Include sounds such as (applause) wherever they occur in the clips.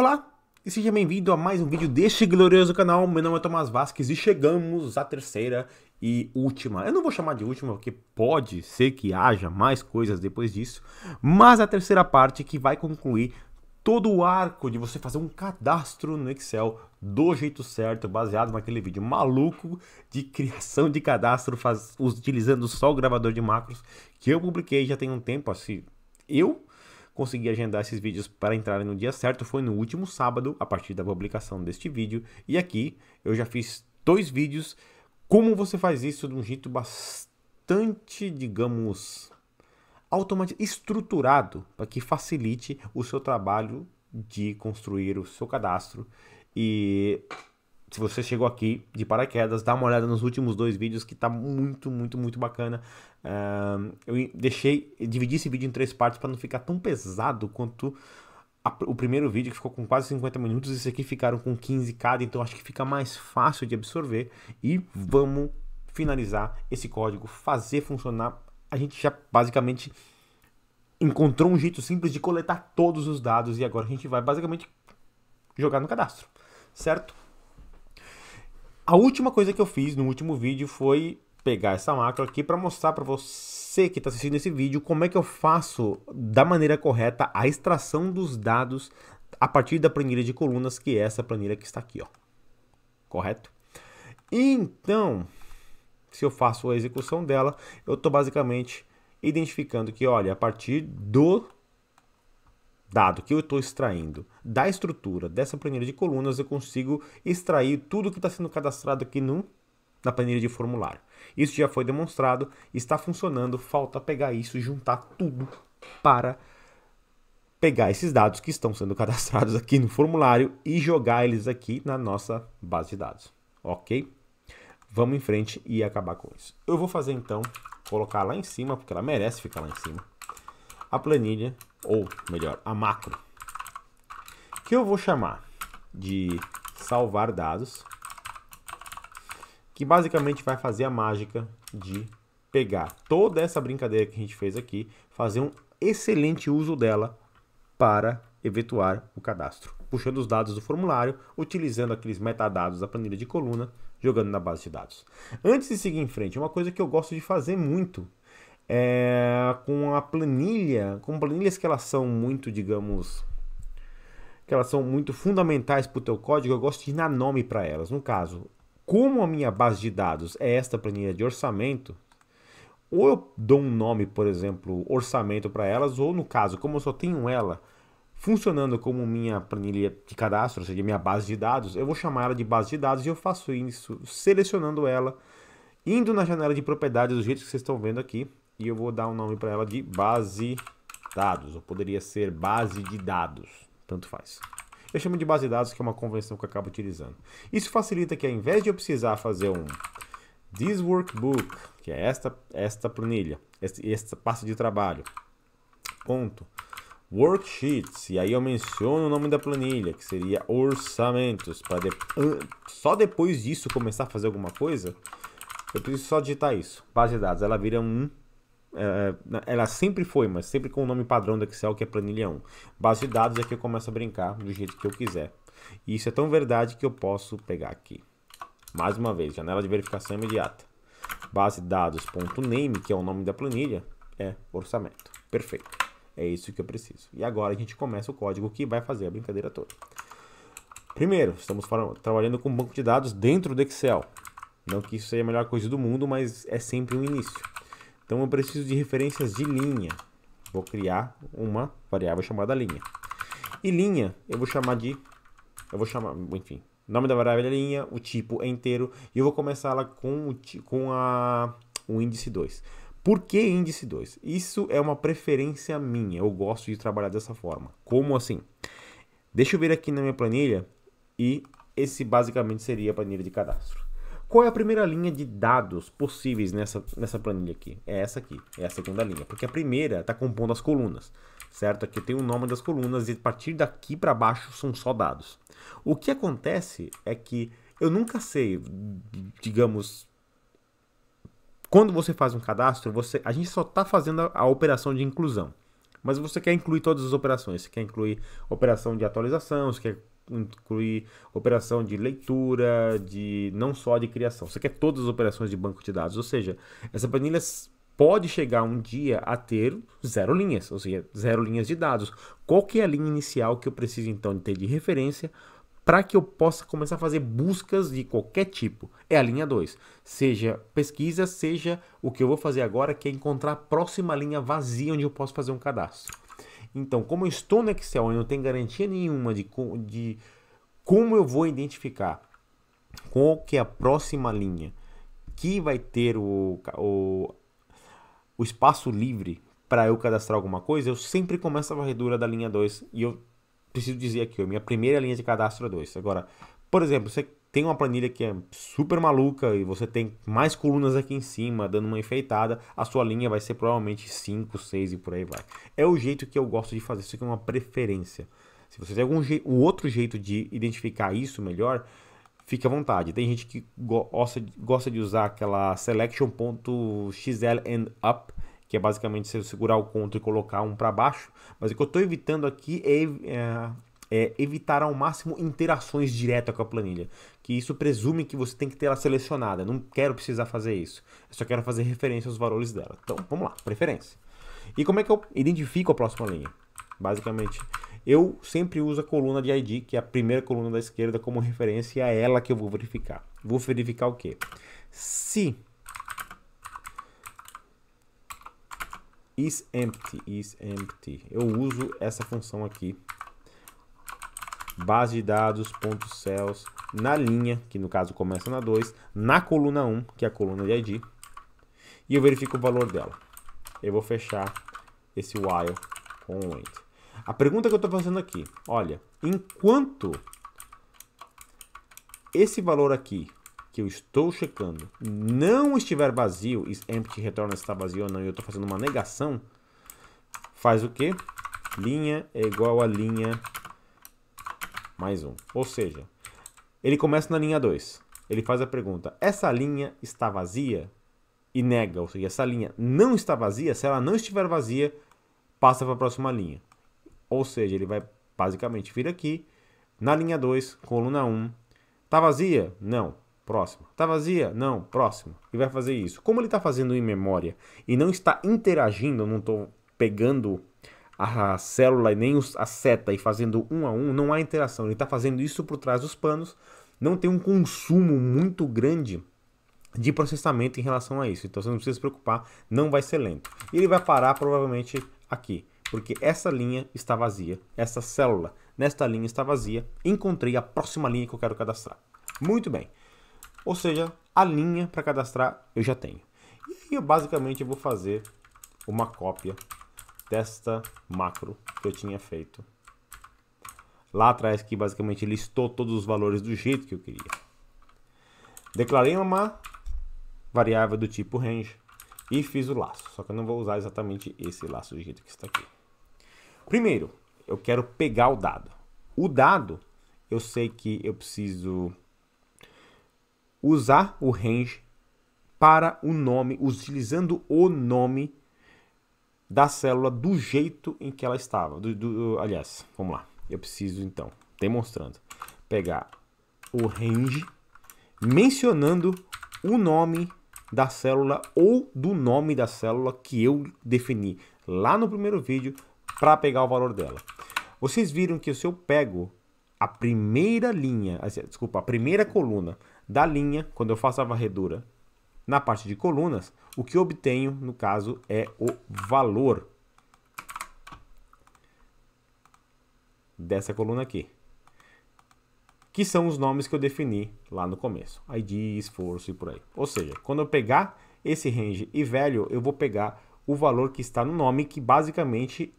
Olá e seja bem-vindo a mais um vídeo deste glorioso canal. Meu nome é Tomás Vasquez e chegamos à terceira e última. Eu não vou chamar de última porque pode ser que haja mais coisas depois disso, mas a terceira parte que vai concluir todo o arco de você fazer um cadastro no Excel do jeito certo, baseado naquele vídeo maluco de criação de cadastro faz, utilizando só o gravador de macros que eu publiquei já tem um tempo assim. Eu consegui agendar esses vídeos para entrarem no dia certo foi no último sábado, a partir da publicação deste vídeo. E aqui eu já fiz dois vídeos como você faz isso de um jeito bastante, digamos, automatizado, estruturado, para que facilite o seu trabalho de construir o seu cadastro. E se você chegou aqui de paraquedas, dá uma olhada nos últimos dois vídeos que está muito, muito, muito bacana. Uh, eu deixei, dividi esse vídeo em três partes para não ficar tão pesado quanto a, o primeiro vídeo, que ficou com quase 50 minutos, esse aqui ficaram com 15 cada, então acho que fica mais fácil de absorver. E vamos finalizar esse código, fazer funcionar. A gente já basicamente encontrou um jeito simples de coletar todos os dados e agora a gente vai basicamente jogar no cadastro, certo? A última coisa que eu fiz no último vídeo foi pegar essa macro aqui para mostrar para você que está assistindo esse vídeo como é que eu faço da maneira correta a extração dos dados a partir da planilha de colunas, que é essa planilha que está aqui, ó. correto? Então, se eu faço a execução dela, eu estou basicamente identificando que, olha, a partir do dado que eu estou extraindo da estrutura dessa planilha de colunas, eu consigo extrair tudo que está sendo cadastrado aqui no na planilha de formulário. Isso já foi demonstrado, está funcionando, falta pegar isso e juntar tudo para pegar esses dados que estão sendo (laughs) cadastrados aqui no formulário e jogar eles aqui na nossa base de dados. Ok? Vamos em frente e acabar com isso. Eu vou fazer então, colocar lá em cima, porque ela merece ficar lá em cima, a planilha, ou melhor, a macro, que eu vou chamar de salvar dados que basicamente vai fazer a mágica de pegar toda essa brincadeira que a gente fez aqui, fazer um excelente uso dela para efetuar o cadastro, puxando os dados do formulário, utilizando aqueles metadados da planilha de coluna, jogando na base de dados. Antes de seguir em frente, uma coisa que eu gosto de fazer muito é com a planilha, com planilhas que elas são muito, digamos, que elas são muito fundamentais para o teu código, eu gosto de dar nome para elas. No caso, como a minha base de dados é esta planilha de orçamento, ou eu dou um nome, por exemplo, orçamento para elas, ou no caso, como eu só tenho ela funcionando como minha planilha de cadastro, ou seja, minha base de dados, eu vou chamar ela de base de dados e eu faço isso selecionando ela, indo na janela de propriedades do jeito que vocês estão vendo aqui, e eu vou dar um nome para ela de base dados, ou poderia ser base de dados, tanto faz. Eu chamo de base de dados, que é uma convenção que eu acabo utilizando. Isso facilita que, ao invés de eu precisar fazer um this workbook, que é esta, esta planilha, esta, pasta de trabalho, ponto, worksheets, e aí eu menciono o nome da planilha, que seria orçamentos, para de... só depois disso começar a fazer alguma coisa, eu preciso só digitar isso. Base de dados, ela vira um é, é, ela sempre foi, mas sempre com o nome padrão do Excel, que é planilha 1. Base de dados é que eu começo a brincar do jeito que eu quiser. E isso é tão verdade que eu posso pegar aqui. Mais uma vez, janela de verificação imediata. Base dados.name, que é o nome da planilha, é orçamento. Perfeito. É isso que eu preciso. E agora a gente começa o código que vai fazer a brincadeira toda. Primeiro, estamos trabalhando com banco de dados dentro do Excel. Não que isso seja a melhor coisa do mundo, mas é sempre um início. Então eu preciso de referências de linha. Vou criar uma variável chamada linha. E linha eu vou chamar de. Eu vou chamar. Enfim. Nome da variável é linha, o tipo é inteiro. E eu vou começar ela com, o, com a, o índice 2. Por que índice 2? Isso é uma preferência minha. Eu gosto de trabalhar dessa forma. Como assim? Deixa eu ver aqui na minha planilha. E esse basicamente seria a planilha de cadastro. Qual é a primeira linha de dados possíveis nessa, nessa planilha aqui? É essa aqui, é a segunda linha, porque a primeira está compondo as colunas, certo? Aqui tem o nome das colunas e a partir daqui para baixo são só dados. O que acontece é que eu nunca sei, digamos, quando você faz um cadastro, você, a gente só está fazendo a, a operação de inclusão mas você quer incluir todas as operações. Você quer incluir operação de atualização, você quer inclui operação de leitura, de não só de criação. Você quer todas as operações de banco de dados, ou seja, essa planilha pode chegar um dia a ter zero linhas, ou seja, zero linhas de dados. Qual que é a linha inicial que eu preciso então ter de referência para que eu possa começar a fazer buscas de qualquer tipo. É a linha 2. Seja pesquisa, seja o que eu vou fazer agora, que é encontrar a próxima linha vazia onde eu posso fazer um cadastro. Então, como eu estou no Excel e não tenho garantia nenhuma de, de como eu vou identificar qual que é a próxima linha que vai ter o, o, o espaço livre para eu cadastrar alguma coisa, eu sempre começo a varredura da linha 2 e eu preciso dizer aqui, a minha primeira linha de cadastro é 2. Agora, por exemplo, você tem uma planilha que é super maluca e você tem mais colunas aqui em cima, dando uma enfeitada, a sua linha vai ser provavelmente 5, 6 e por aí vai. É o jeito que eu gosto de fazer, isso aqui é uma preferência. Se você tem algum jeito, um outro jeito de identificar isso melhor, fique à vontade. Tem gente que gosta, gosta de usar aquela selection.xl and up, que é basicamente você segurar o ponto e colocar um para baixo, mas o que eu estou evitando aqui é, é é, evitar ao máximo interações diretas com a planilha. Que isso presume que você tem que ter ela selecionada. Não quero precisar fazer isso. Eu só quero fazer referência aos valores dela. Então, vamos lá, preferência. E como é que eu identifico a próxima linha? Basicamente, eu sempre uso a coluna de ID, que é a primeira coluna da esquerda, como referência e é ela que eu vou verificar. Vou verificar o quê? Se is empty, is empty, eu uso essa função aqui base de dados, pontos cells, na linha, que no caso começa na 2, na coluna 1, que é a coluna de ID, e eu verifico o valor dela. Eu vou fechar esse while com o end. A pergunta que eu estou fazendo aqui, olha, enquanto esse valor aqui que eu estou checando não estiver vazio, is empty retorna se está vazio ou não, e eu estou fazendo uma negação, faz o que? Linha é igual a linha mais um. Ou seja, ele começa na linha 2. Ele faz a pergunta: essa linha está vazia? E nega, ou seja, essa linha não está vazia. Se ela não estiver vazia, passa para a próxima linha. Ou seja, ele vai basicamente vir aqui, na linha 2, coluna 1. Um. Tá vazia? Não. Próximo. Tá vazia? Não. Próximo. E vai fazer isso. Como ele está fazendo em memória e não está interagindo, não estou pegando a, célula e nem os, a seta e fazendo um a um, não há interação. Ele está fazendo isso por trás dos panos, não tem um consumo muito grande de processamento em relação a isso. Então você não precisa se preocupar, não vai ser lento. E ele vai parar provavelmente aqui, porque essa linha está vazia, essa célula nesta linha está vazia, encontrei a próxima linha que eu quero cadastrar. Muito bem. Ou seja, a linha para cadastrar eu já tenho. E eu basicamente vou fazer uma cópia desta macro que eu tinha feito. Lá atrás que basicamente listou todos os valores do jeito que eu queria. Declarei uma variável do tipo range e fiz o laço. Só que eu não vou usar exatamente esse laço do jeito que está aqui. Primeiro, eu quero pegar o dado. O dado, eu sei que eu preciso usar o range para o nome, utilizando o nome da célula do jeito em que ela estava. Do, do, aliás, vamos lá. Eu preciso, então, demonstrando, pegar o range mencionando o nome da célula ou do nome da célula que eu defini lá no primeiro vídeo para pegar o valor dela. Vocês viram que se eu pego a primeira linha, assim, desculpa, a primeira coluna da linha, quando eu faço a varredura na parte de colunas, o que obtenho, no caso, é o valor dessa coluna aqui, que são os nomes que eu defini lá no começo, ID, esforço e por aí. Ou seja, quando eu pegar esse range e value, eu vou pegar o valor que está no nome, que basicamente,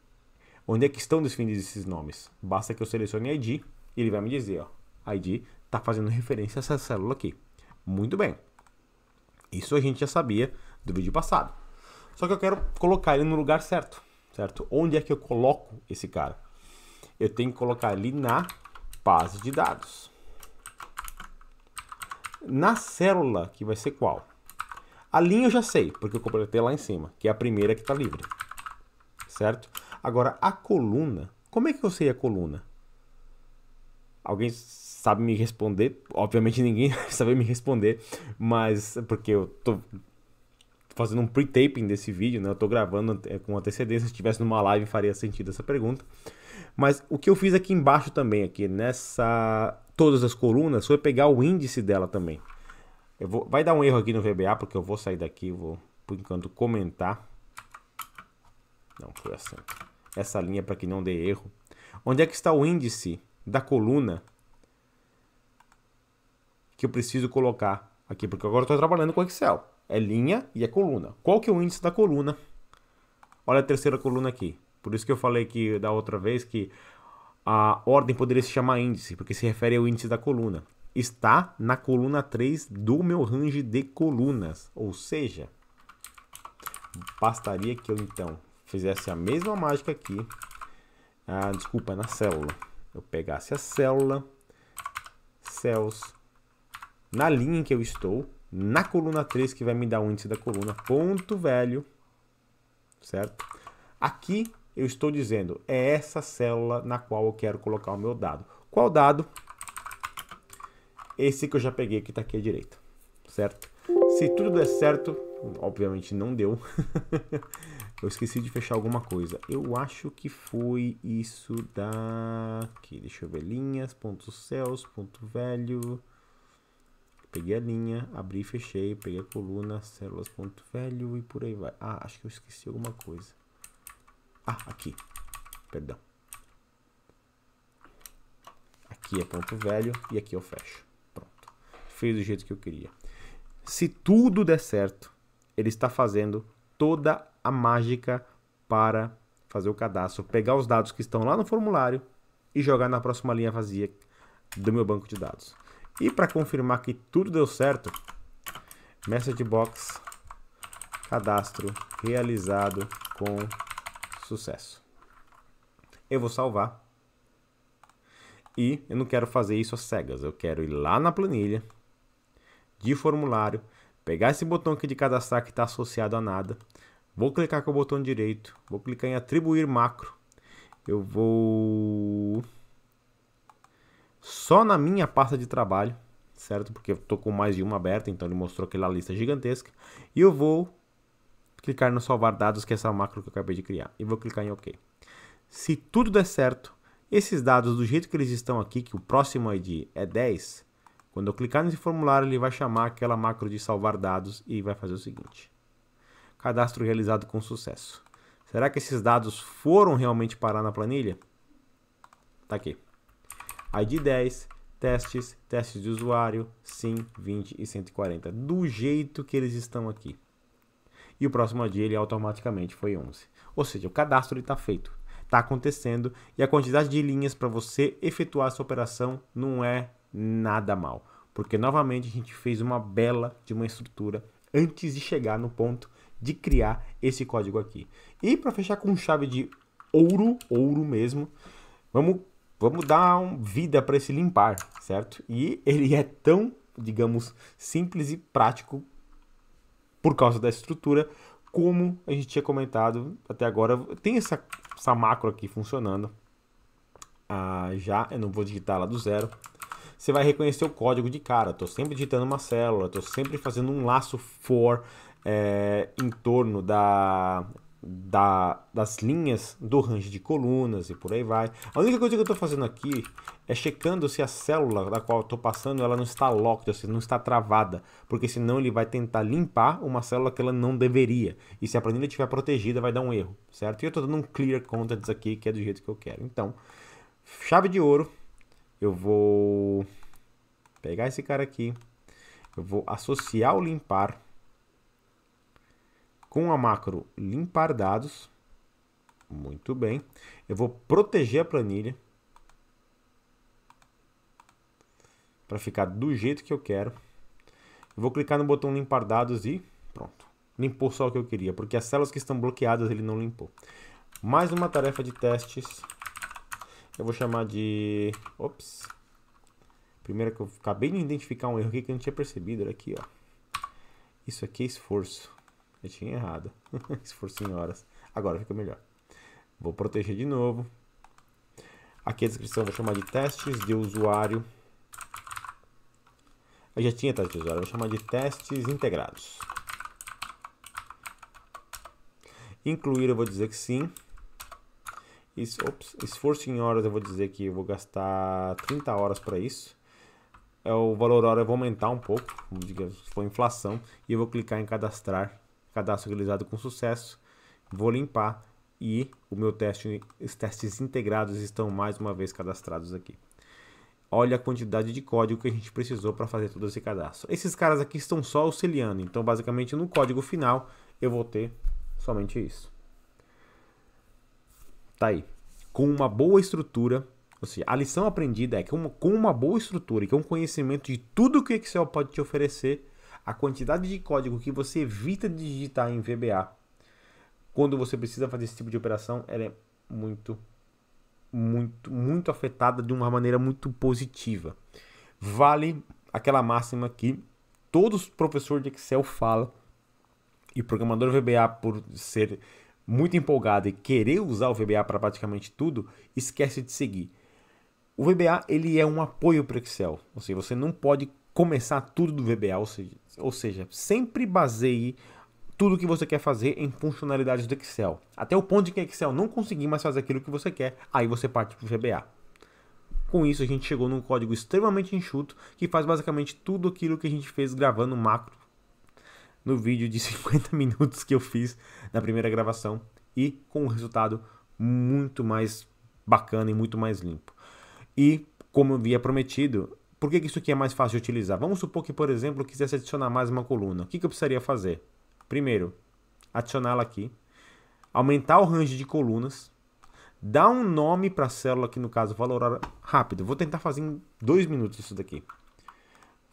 onde é que estão definidos esses nomes. Basta que eu selecione ID e ele vai me dizer, ó, ID está fazendo referência a essa célula aqui. Muito bem. Isso a gente já sabia do vídeo passado. Só que eu quero colocar ele no lugar certo, certo? Onde é que eu coloco esse cara? Eu tenho que colocar ele na base de dados. Na célula, que vai ser qual? A linha eu já sei, porque eu completei lá em cima, que é a primeira que está livre. Certo? Agora, a coluna, como é que eu sei a coluna? Alguém sabe me responder. Obviamente ninguém (laughs) sabe me responder, mas é porque eu tô fazendo um pre-taping desse vídeo, né? Eu tô gravando com antecedência, se estivesse numa live faria sentido essa pergunta. Mas o que eu fiz aqui embaixo também, aqui nessa todas as colunas, foi pegar o índice dela também. Eu vou, vai dar um erro aqui no VBA, porque eu vou sair daqui, vou por enquanto comentar. Não, foi assim. Essa linha para que não dê erro. Onde é que está o índice da coluna que eu preciso colocar aqui, porque agora eu estou trabalhando com Excel. É linha e é coluna. Qual que é o índice da coluna? Olha a terceira coluna aqui. Por isso que eu falei que da outra vez que a ordem poderia se chamar índice, porque se refere ao índice da coluna. Está na coluna 3 do meu range de colunas, ou seja, bastaria que eu então fizesse a mesma mágica aqui, ah, desculpa, é na célula. Eu pegasse a célula, cells, na linha em que eu estou, na coluna 3, que vai me dar o índice da coluna, ponto velho, certo? Aqui eu estou dizendo, é essa célula na qual eu quero colocar o meu dado. Qual dado? Esse que eu já peguei, que está aqui à direita, certo? Se tudo der certo, obviamente não deu. (laughs) eu esqueci de fechar alguma coisa. Eu acho que foi isso daqui. Deixa eu ver linhas, pontos céus, ponto velho... Peguei a linha, abri e fechei, peguei a coluna, células ponto velho e por aí vai. Ah, acho que eu esqueci alguma coisa. Ah, aqui. Perdão. Aqui é ponto velho e aqui eu fecho. Pronto. Fez do jeito que eu queria. Se tudo der certo, ele está fazendo toda a mágica para fazer o cadastro, pegar os dados que estão lá no formulário e jogar na próxima linha vazia do meu banco de dados. E para confirmar que tudo deu certo, message box cadastro realizado com sucesso. Eu vou salvar. E eu não quero fazer isso às cegas, eu quero ir lá na planilha de formulário, pegar esse botão aqui de cadastrar que está associado a nada, vou clicar com o botão direito, vou clicar em atribuir macro, eu vou só na minha pasta de trabalho, certo? Porque eu estou com mais de uma aberta, então ele mostrou aquela lista gigantesca. E eu vou clicar no salvar dados, que é essa macro que eu acabei de criar. E vou clicar em OK. Se tudo der certo, esses dados do jeito que eles estão aqui, que o próximo ID é 10, quando eu clicar nesse formulário, ele vai chamar aquela macro de salvar dados e vai fazer o seguinte. Cadastro realizado com sucesso. Será que esses dados foram realmente parar na planilha? Tá aqui. ID 10, testes, testes de usuário, sim, 20 e 140, do jeito que eles estão aqui. E o próximo dia ele automaticamente foi 11. Ou seja, o cadastro está feito, está acontecendo e a quantidade de linhas para você efetuar essa operação não é nada mal. Porque novamente a gente fez uma bela de uma estrutura antes de chegar no ponto de criar esse código aqui. E para fechar com chave de ouro, ouro mesmo, vamos Vamos dar um vida para esse limpar, certo? E ele é tão, digamos, simples e prático por causa da estrutura, como a gente tinha comentado até agora. Tem essa, essa macro aqui funcionando ah, já, eu não vou digitar lá do zero. Você vai reconhecer o código de cara. Estou sempre digitando uma célula, estou sempre fazendo um laço for é, em torno da da, das linhas do range de colunas e por aí vai. A única coisa que eu estou fazendo aqui é checando se a célula da qual estou passando ela não está locked, ou seja, não está travada, porque senão ele vai tentar limpar uma célula que ela não deveria. E se a planilha estiver protegida, vai dar um erro, certo? E eu estou dando um clear contents aqui, que é do jeito que eu quero. Então, chave de ouro, eu vou pegar esse cara aqui, eu vou associar o limpar, com a macro limpar dados. Muito bem. Eu vou proteger a planilha para ficar do jeito que eu quero. Eu vou clicar no botão limpar dados e pronto. Limpou só o que eu queria, porque as células que estão bloqueadas ele não limpou. Mais uma tarefa de testes. Eu vou chamar de... Ops. Primeiro que eu acabei de identificar um erro aqui que eu não tinha percebido. Era aqui, ó. Isso aqui é esforço. Eu tinha errado. Se (laughs) for senhoras. Agora fica melhor. Vou proteger de novo. Aqui a descrição vou chamar de testes de usuário. Eu já tinha testes de usuário, vou chamar de testes integrados. Incluir eu vou dizer que sim. Isso, esforço em horas eu vou dizer que eu vou gastar 30 horas para isso. É o valor hora eu vou aumentar um pouco, digamos, se inflação, e eu vou clicar em cadastrar cadastro realizado com sucesso, vou limpar e o meu teste, os testes integrados estão mais uma vez cadastrados aqui. Olha a quantidade de código que a gente precisou para fazer todo esse cadastro. Esses caras aqui estão só auxiliando, então basicamente no código final eu vou ter somente isso. Tá aí. Com uma boa estrutura, ou seja, a lição aprendida é que uma, com uma boa estrutura e com um conhecimento de tudo que o Excel pode te oferecer, a quantidade de código que você evita de digitar em VBA quando você precisa fazer esse tipo de operação, ela é muito, muito, muito afetada de uma maneira muito positiva. Vale aquela máxima que todos professor professores de Excel falam e programador VBA por ser muito empolgado e querer usar o VBA para praticamente tudo, esquece de seguir. O VBA ele é um apoio para o Excel. Ou seja, você não pode começar tudo do VBA, ou seja, ou seja, sempre baseie tudo que você quer fazer em funcionalidades do Excel. Até o ponto de que o Excel não conseguir mais fazer aquilo que você quer, aí você parte para o VBA. Com isso, a gente chegou num código extremamente enxuto que faz basicamente tudo aquilo que a gente fez gravando macro no vídeo de 50 (laughs) minutos que eu fiz na primeira gravação e com um resultado muito mais bacana e muito mais limpo. E, como eu havia prometido, por que, isso aqui é mais fácil de utilizar? Vamos supor que, por exemplo, eu quisesse adicionar mais uma coluna. O que, eu precisaria fazer? Primeiro, adicioná-la aqui, aumentar o range de colunas, dar um nome para a célula, que no caso, valor hora rápido. Vou tentar fazer em dois minutos isso daqui.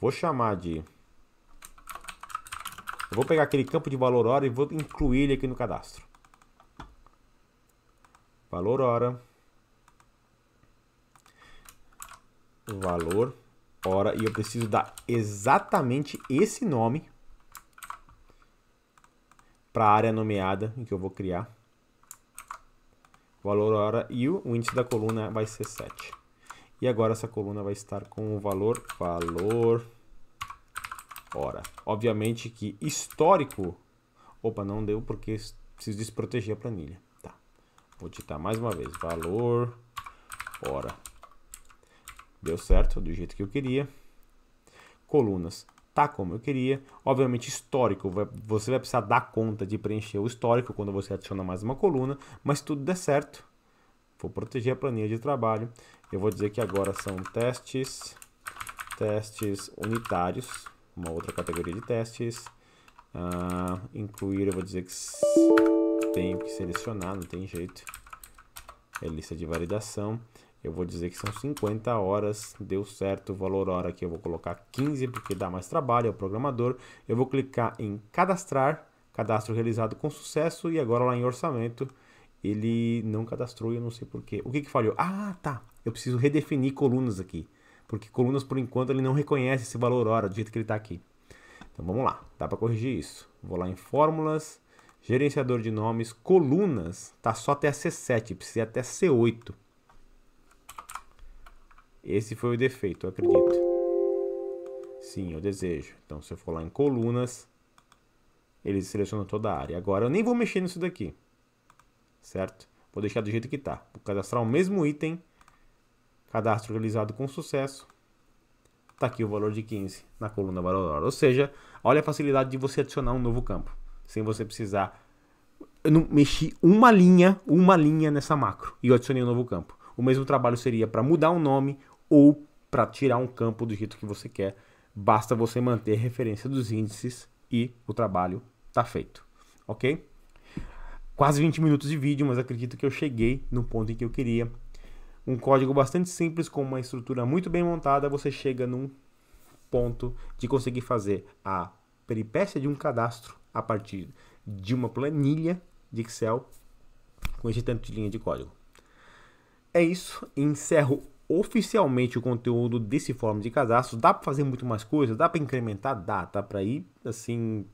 Vou chamar de... Eu vou pegar aquele campo de valor hora e vou incluir ele aqui no cadastro. Valor hora valor hora e eu preciso dar exatamente esse nome para a área nomeada em que eu vou criar. Valor hora e o índice da coluna vai ser 7. E agora essa coluna vai estar com o valor valor hora. Obviamente que histórico... Opa, não deu porque preciso desproteger a planilha. Tá. Vou digitar mais uma vez. Valor hora. Deu certo, do jeito que eu queria. Colunas tá como eu queria. Obviamente, histórico, você vai precisar dar conta de preencher o histórico quando você adiciona mais uma coluna, mas tudo der certo. Vou proteger a planilha de trabalho. Eu vou dizer que agora são testes, testes unitários, uma outra categoria de testes. Ah, incluir, eu vou dizer que tenho que selecionar, não tem jeito. É lista de validação eu vou dizer que são 50 horas, deu certo o valor hora aqui, eu vou colocar 15 porque dá mais trabalho, é o programador. Eu vou clicar em cadastrar, cadastro realizado com sucesso e agora lá em orçamento ele não cadastrou e eu não sei porquê. O que que falhou? Ah, tá, eu preciso redefinir colunas aqui, porque colunas por enquanto ele não reconhece esse valor hora do jeito que ele está aqui. Então vamos lá, dá para corrigir isso. Vou lá em fórmulas, gerenciador de nomes, colunas, tá só até C7, precisa até C8. Esse foi o defeito, eu acredito. Sim, eu desejo. Então, se eu for lá em colunas, ele seleciona toda a área. Agora, eu nem vou mexer nisso daqui, certo? Vou deixar do jeito que está. Vou cadastrar o mesmo item, cadastro realizado com sucesso. Está aqui o valor de 15 na coluna valor Ou seja, olha a facilidade de você adicionar um novo campo, sem você precisar... Eu não mexi uma linha, uma linha nessa macro e eu adicionei um novo campo. O mesmo trabalho seria para mudar o um nome ou para tirar um campo do jeito que você quer. Basta você manter referência dos índices e o trabalho está feito, ok? Quase 20 minutos de vídeo, mas acredito que eu cheguei no ponto em que eu queria. Um código bastante simples, com uma estrutura muito bem montada, você chega num ponto de conseguir fazer a peripécia de um cadastro a partir de uma planilha de Excel com esse tanto de linha de código. É isso, encerro oficialmente o conteúdo desse fórum de cadastro. Dá para fazer muito mais coisas, dá para incrementar, dá, dá para ir assim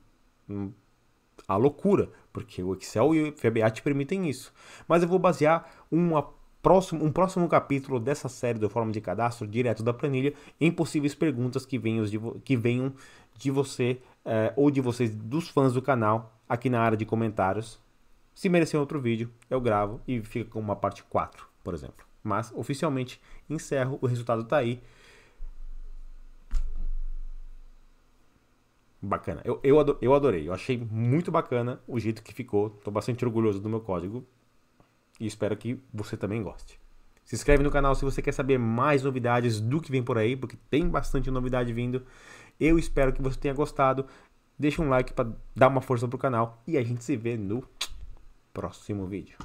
a hum, loucura, porque o Excel e o FBA te permitem isso. Mas eu vou basear uma próximo, um próximo capítulo dessa série do Fórum de Cadastro, direto da planilha, em possíveis perguntas que venham de, que venham de você eh, ou de vocês, dos fãs do canal, aqui na área de comentários. Se merecer outro vídeo, eu gravo e fica com uma parte 4, por exemplo. Mas oficialmente encerro, o resultado está aí. Bacana. Eu, eu, eu adorei. Eu achei muito bacana o jeito que ficou. Estou bastante orgulhoso do meu código. E espero que você também goste. Se inscreve no canal se você quer saber mais novidades do que vem por aí, porque tem bastante novidade vindo. Eu espero que você tenha gostado. Deixa um like para dar uma força pro canal e a gente se vê no próximo vídeo.